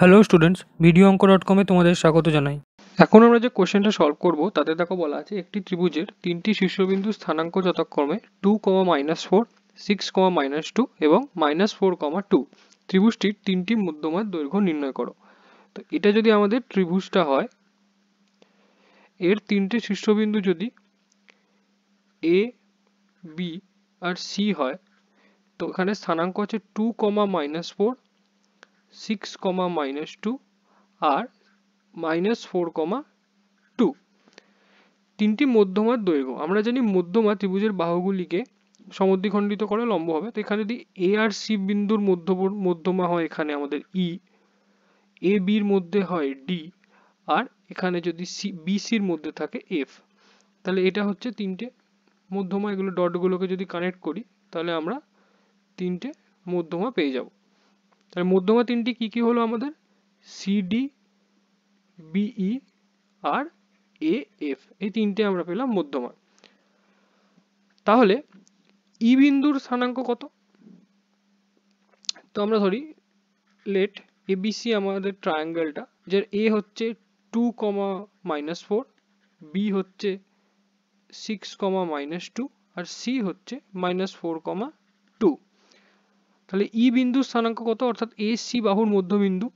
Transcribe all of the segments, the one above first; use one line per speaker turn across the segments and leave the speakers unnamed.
Hello students video অঙ্ক dot কমে তোমাদের স্বাগত জানাই এখন আমরা যে কোয়েশ্চেনটা সলভ করব তাতে দেখো বলা আছে একটি ত্রিভুজের তিনটি শীর্ষবিন্দু স্থানাঙ্ক যথাক্রমে two comma minus four six comma minus two এবং মাইনাস ফোর কমা টু ত্রিভুজটির তিনটি মধ্যমার দৈর্ঘ্য নির্ণয় করো তো এটা যদি আমাদের ত্রিভুজটা হয় এর তিনটে শীর্ষবিন্দু যদি এ বি আর সি হয় তো এখানে স্থানাঙ্ক হচ্ছে two comma minus four 6 comma minus 2 আর মাইনাস ফোর কমা টু তিনটি মধ্যমার দৈর্ঘ্য আমরা জানি মধ্যমা ত্রিভুজের বাহুগুলিকে সমদ্বিখণ্ডিত করে লম্ব হবে তো এখানে যদি এ আর সি বিন্দুর মধ্য মধ্যমা হয় এখানে আমাদের ই এ বির মধ্যে হয় ডি আর এখানে যদি সি বিসির মধ্যে থাকে এফ তাহলে এটা হচ্ছে তিনটে মধ্যমা এগুলো ডটগুলোকে যদি কানেক্ট করি তাহলে আমরা তিনটে মধ্যমা পেয়ে যাব তাহলে মধ্যমা তিনটি কি কি হলো আমাদের সিডি বিই আর এ এফ এই তিনটে আমরা পেলাম মধ্যমা তাহলে ই e বিন্দুর স্থানাঙ্ক কত তো আমরা ধরি লেট এ এবিসি আমাদের ট্রায়াঙ্গেলটা যে এ হচ্ছে two comma minus four B হচ্ছে সিক্স কমা মাইনাস টু আর সি হচ্ছে মাইনাস ফোর কমা তাহলে ই e বিন্দুর স্থানাঙ্ক কত অর্থাৎ এ সি বাহুর মধ্যবিন্দু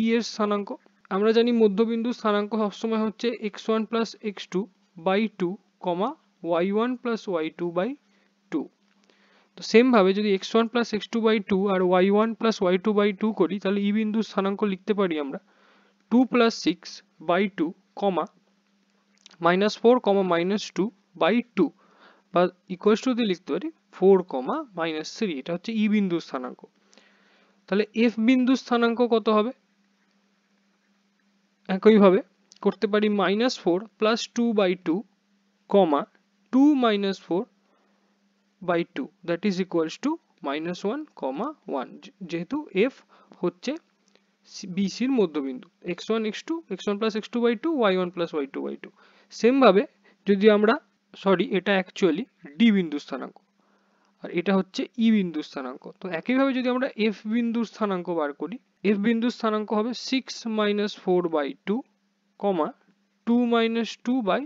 ই e এর স্থানাঙ্ক আমরা জানি মধ্যবিন্দু স্থানাঙ্ক সবসময় হচ্ছে x one plus x two by two comma y one plus y two by two তো সেমভাবে যদি x one plus x two by two আর y one plus y two by two করি তাহলে ই e বিন্দুর স্থানাঙ্ক লিখতে পারি আমরা two plus six by two comma minus four comma minus two by two বা ইকুয়াস টুতে লিখতে পারি ফোর কমা মাইনাস থ্রি এটা হচ্ছে ই বিন্দু স্থানাঙ্ক তাহলে এফ বিন্দু স্থানাঙ্ক কত হবে একইভাবে করতে পারি minus four plus two by two comma two minus four by two that is equals to minus one comma one যেহেতু এফ হচ্ছে বিসির মধ্যবিন্দু x one x two x one plus x two by two y one plus y two by two সেমভাবে যদি আমরা sorry এটা actually D বিন্দু স্থানাঙ্ক আর এটা হচ্ছে ই e বিন্দু স্থানাঙ্ক তো একইভাবে যদি আমরা এফ বিন্দুর স্থানাঙ্ক বার করি এফ বিন্দুর স্থানাঙ্ক হবে six minus four by two comma two minus two by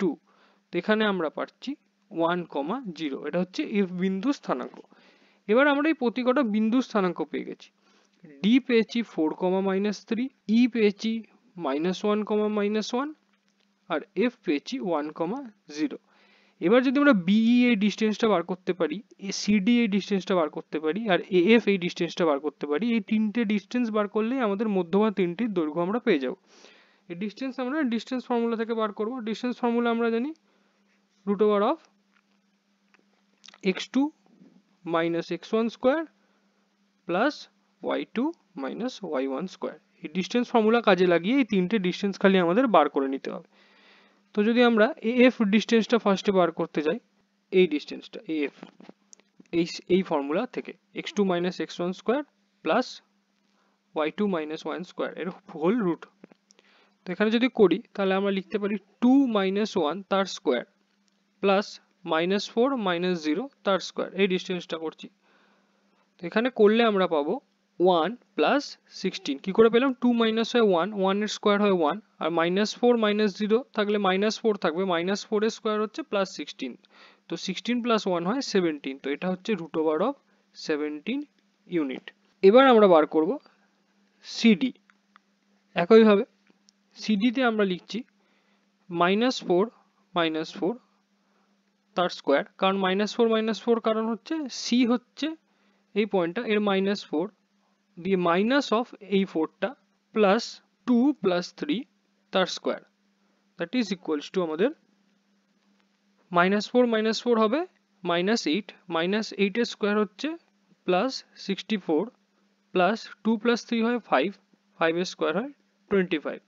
two এখানে আমরা পাচ্ছি ওয়ান কমা জিরো এটা হচ্ছে এফ বিন্দু স্থানাঙ্ক এবার আমরা এই প্রতি কটা বিন্দু স্থানাঙ্ক পেয়ে গেছি ডি পেয়েছি four comma minus three E পেয়েছি minus one comma minus one আর এফ পেয়েছি ওয়ান কমা জিরো এবার যদি আমরা বিই এই ডিসটেন্সটা বার করতে পারি সিডি এই ডিসটেন্সটা বার করতে পারি আর এএফ এই ডিসটেন্সটা বার করতে পারি এই তিনটে ডিসটেন্স বার করলেই আমাদের মধ্যমা তিনটির দৈর্ঘ্য আমরা পেয়ে যাব এই ডিসটেন্স আমরা ডিসটেন্স ফর্মুলা থেকে বার করব ডিসটেন্স ফর্মুলা আমরা জানি root over of x two minus x one square plus y two minus y one square এই ডিসটেন্স ফর্মুলা কাজে লাগিয়ে এই তিনটে ডিসটেন্স খালি আমাদের বার করে নিতে হবে তো যদি আমরা এফ ডিস্টেন্সটা ফার্স্টে বার করতে যাই এই ডিস্টেন্সটা এফ এই এই ফর্মুলা থেকে x two minus x one square plus y two minus one square এর হোল রুট তো এখানে যদি করি তাহলে আমরা লিখতে পারি টু মাইনাস ওয়ান তার square plus minus four minus zero তার স্কোয়ার এই ডিস্টেন্সটা করছি তো এখানে করলে আমরা পাবো ওয়ান প্লাস সিক্সটিন কী করে পেলাম টু মাইনাস হয় ওয়ান ওয়ানের স্কোয়ার হয় ওয়ান আর মাইনাস ফোর মাইনাস জিরো থাকলে মাইনাস ফোর থাকবে মাইনাস ফোরের স্কোয়ার হচ্ছে প্লাস সিক্সটিন তো সিক্সটিন প্লাস ওয়ান হয় সেভেন্টিন তো এটা হচ্ছে root over of seventeen unit এবার আমরা বার করব সিডি একইভাবে সিডিতে আমরা লিখছি মাইনাস ফোর মাইনাস ফোর তার স্কোয়ার কারণ মাইনাস ফোর মাইনাস ফোর কারণ হচ্ছে সি হচ্ছে এই পয়েন্টটা এর মাইনাস ফোর দিয়ে মাইনাস অফ এই ফোরটা প্লাস টু প্লাস থ্রি তার square that is equals to আমাদের মাইনাস ফোর মাইনাস ফোর হবে মাইনাস এইট মাইনাস এইটের স্কোয়ার হচ্ছে plus sixty four plus two plus three হয় ফাইভ ফাইভের স্কোয়ার হয় twenty five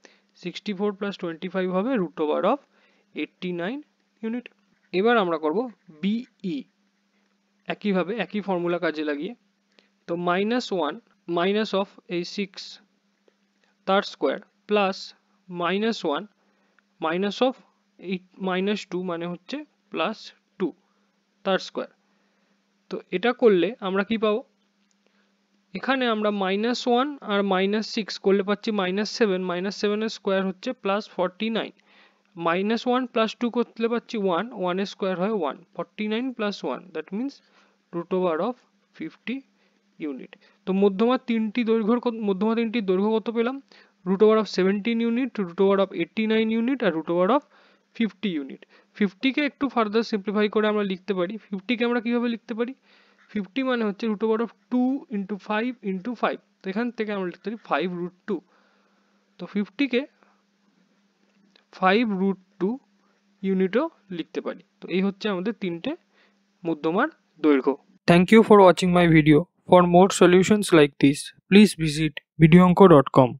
sixty four plus twenty five হবে root over of eighty nine unit এবার আমরা করব বিই e. একইভাবে একই ফর্মুলা কাজে লাগিয়ে তো মাইনাস ওয়ান minus of এই সিক্স তার square plus minus one minus of eight minus two মানে হচ্ছে প্লাস টু তার স্কোয়ার তো এটা করলে আমরা কি পাবো এখানে আমরা মাইনাস ওয়ান আর মাইনাস সিক্স করলে পাচ্ছি মাইনাস সেভেন মাইনাস সেভেনের স্কোয়ার হচ্ছে plus forty nine minus one plus two করলে পাচ্ছি ওয়ান ওয়ানের স্কোয়ার হয় one forty nine plus one that means root over of fifty unit তো মধ্যমা তিনটি দৈর্ঘ্য মধ্যমা তিনটি দৈর্ঘ্য কত পেলাম root over of seventeen unit root over of eighty nine unit আর root over of fifty unit ফিফটিকে একটু ফার্দার সিম্পলিফাই করে আমরা লিখতে পারি ফিফটিকে আমরা কীভাবে লিখতে পারি ফিফটি মানে হচ্ছে root over of two into five into five তো এখান থেকে আমরা লিখতে পারি ফাইভ রুট টু তো ফিফটিকে ফাইভ রুট টু ইউনিটও লিখতে পারি তো এই হচ্ছে আমাদের তিনটে মধ্যমার দৈর্ঘ্য thank you for watching my video For more solutions like this, please visit videonco.com.